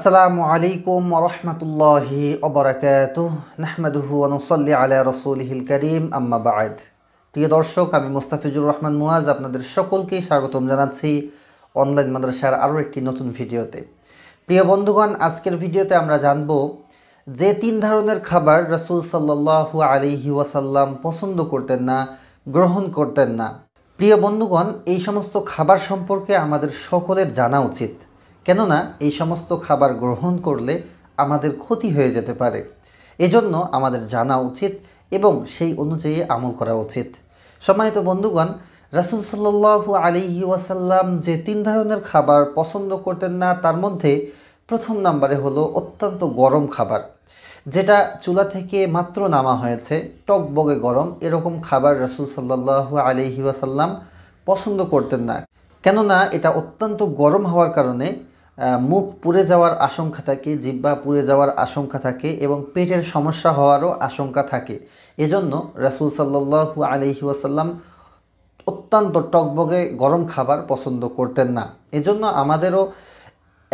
আসসালামু আলাইকুম রহমতুল্লাহি অবরাকাত নাহমাদুহু অনুসল্লি আলা রসুলহিল করিম আম্মা বাদ প্রিয় দর্শক আমি মুস্তাফিজুর রহমান মুয়াজ আপনাদের সকলকে স্বাগতম জানাচ্ছি অনলাইন মাদ্রাসার আরও একটি নতুন ভিডিওতে প্রিয় বন্ধুগণ আজকের ভিডিওতে আমরা জানব যে তিন ধরনের খাবার রসুল সাল্লাহু আলিহি ওয়াসাল্লাম পছন্দ করতেন না গ্রহণ করতেন না প্রিয় বন্ধুগণ এই সমস্ত খাবার সম্পর্কে আমাদের সকলের জানা উচিত কেননা এই সমস্ত খাবার গ্রহণ করলে আমাদের ক্ষতি হয়ে যেতে পারে এজন্য আমাদের জানা উচিত এবং সেই অনুযায়ী আমল করা উচিত সম্মানিত বন্ধুগণ রাসুল সাল্লু আলি ওয়াসাল্লাম যে তিন ধরনের খাবার পছন্দ করতেন না তার মধ্যে প্রথম নাম্বারে হলো অত্যন্ত গরম খাবার যেটা চুলা থেকে মাত্র নামা হয়েছে টকবগে গরম এরকম খাবার রাসুল সাল্লাহু আলিহি ওয়াসাল্লাম পছন্দ করতেন না কেননা এটা অত্যন্ত গরম হওয়ার কারণে মুখ পুড়ে যাওয়ার আশঙ্কা থাকে জিব্বা পুড়ে যাওয়ার আশঙ্কা থাকে এবং পেটের সমস্যা হওয়ারও আশঙ্কা থাকে এজন্য রাসুল সাল্লু আলহি ওয়াসাল্লাম অত্যন্ত টকবগে গরম খাবার পছন্দ করতেন না এজন্য আমাদেরও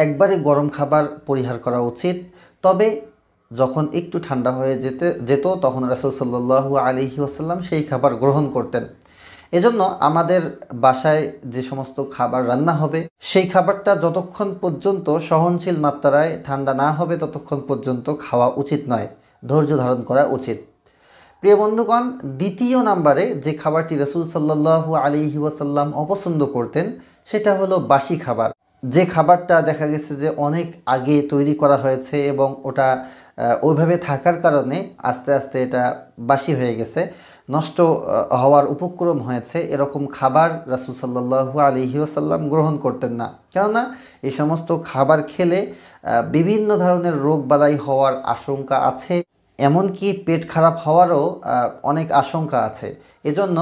একবারে গরম খাবার পরিহার করা উচিত তবে যখন একটু ঠান্ডা হয়ে যেতে যেত তখন রাসুল সাল্লু আলহি ওয়াসাল্লাম সেই খাবার গ্রহণ করতেন এজন্য আমাদের বাসায় যে সমস্ত খাবার রান্না হবে সেই খাবারটা যতক্ষণ পর্যন্ত সহনশীল মাত্রায় ঠান্ডা না হবে ততক্ষণ পর্যন্ত খাওয়া উচিত নয় ধৈর্য ধারণ করা উচিত প্রিয় বন্ধুগণ দ্বিতীয় নাম্বারে যে খাবারটি রসুল সাল্লাহু আলি ওয়াসাল্লাম অপছন্দ করতেন সেটা হলো বাসি খাবার যে খাবারটা দেখা গেছে যে অনেক আগে তৈরি করা হয়েছে এবং ওটা ওইভাবে থাকার কারণে আস্তে আস্তে এটা বাসি হয়ে গেছে নষ্ট হওয়ার উপক্রম হয়েছে এরকম খাবার রাসুলসাল্লাহ সাল্লাহু আলহিউসাল্লাম গ্রহণ করতেন না কেননা এই সমস্ত খাবার খেলে বিভিন্ন ধরনের রোগ বালাই হওয়ার আশঙ্কা আছে এমনকি পেট খারাপ হওয়ারও অনেক আশঙ্কা আছে এজন্য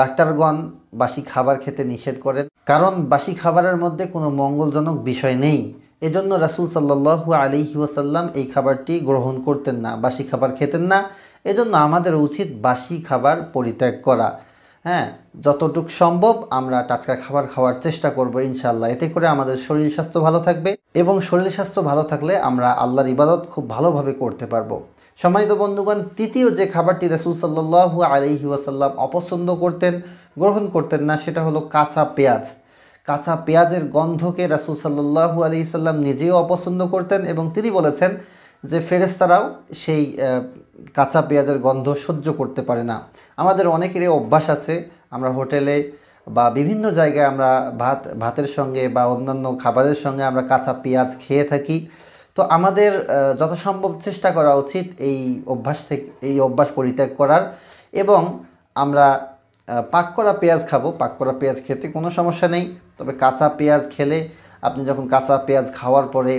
ডাক্তারগণ বাসি খাবার খেতে নিষেধ করেন কারণ বাসি খাবারের মধ্যে কোনো মঙ্গলজনক বিষয় নেই এজন্য রাসুল সাল্লাহ আলিহি ওয়াসাল্লাম এই খাবারটি গ্রহণ করতেন না বাসি খাবার খেতেন না এজন্য আমাদের উচিত বাসি খাবার পরিত্যাগ করা হ্যাঁ যতটুক সম্ভব আমরা টাটকা খাবার খাওয়ার চেষ্টা করব ইনশাল্লাহ এতে করে আমাদের শরীর স্বাস্থ্য ভালো থাকবে এবং শরীর স্বাস্থ্য ভালো থাকলে আমরা আল্লাহর ইবাদত খুব ভালোভাবে করতে পারবো সম্মানিত বন্ধুগণ তৃতীয় যে খাবারটি রাসুল সাল্লাহ আলিহি ওয়াসাল্লাম অপছন্দ করতেন গ্রহণ করতেন না সেটা হলো কাঁচা পেঁয়াজ কাঁচা পেঁয়াজের গন্ধকে রাসুল সাল্লাহু আলি সাল্লাম নিজেও অপছন্দ করতেন এবং তিনি বলেছেন যে ফেরেস্তারাও সেই কাঁচা পেঁয়াজের গন্ধ সহ্য করতে পারে না আমাদের অনেকেরই অভ্যাস আছে আমরা হোটেলে বা বিভিন্ন জায়গায় আমরা ভাত ভাতের সঙ্গে বা অন্যান্য খাবারের সঙ্গে আমরা কাঁচা পেঁয়াজ খেয়ে থাকি তো আমাদের যথাসম্ভব চেষ্টা করা উচিত এই অভ্যাস থেকে এই অভ্যাস পরিত্যাগ করার এবং আমরা পাক করা পেঁয়াজ খাবো পাক করা পেঁয়াজ খেতে কোনো সমস্যা নেই তবে কাঁচা পেঁয়াজ খেলে আপনি যখন কাঁচা পেঁয়াজ খাওয়ার পরে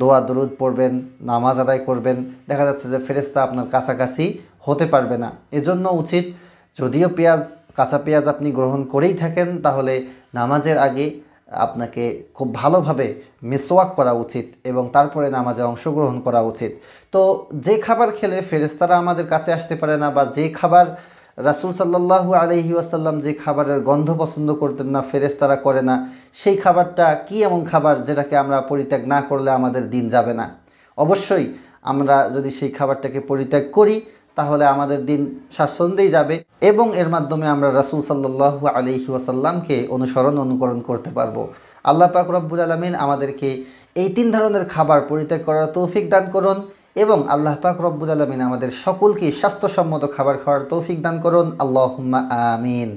দোয়া দরুদ পড়বেন নামাজ আদায় করবেন দেখা যাচ্ছে যে ফেরেস্তা আপনার কাছাকাছি হতে পারবে না এজন্য উচিত যদিও পেঁয়াজ কাঁচা পেঁয়াজ আপনি গ্রহণ করেই থাকেন তাহলে নামাজের আগে আপনাকে খুব ভালোভাবে মিসওয়াক করা উচিত এবং তারপরে নামাজে অংশগ্রহণ করা উচিত তো যে খাবার খেলে ফেরেস্তারা আমাদের কাছে আসতে পারে না বা যে খাবার রাসুল সাল্লাহু আলহি আসাল্লাম যে খাবারের গন্ধ পছন্দ করতেন না ফেরেস্তারা করে না সেই খাবারটা কি এমন খাবার যেটাকে আমরা পরিত্যাগ না করলে আমাদের দিন যাবে না অবশ্যই আমরা যদি সেই খাবারটাকে পরিত্যাগ করি তাহলে আমাদের দিন স্বাচ্ছন্দ্যেই যাবে এবং এর মাধ্যমে আমরা রাসুল সাল্লাহু আলহি আসাল্লামকে অনুসরণ অনুকরণ করতে পারবো আল্লাহ পাক রব্বুল আলমিন আমাদেরকে এই তিন ধরনের খাবার পরিত্যাগ করার তৌফিক দান করুন এবং আল্লাহ পাক রব্বুল আলমিন আমাদের সকলকে স্বাস্থ্যসম্মত খাবার খাওয়ার তৌফিক দান করুন আল্লাহ আমিন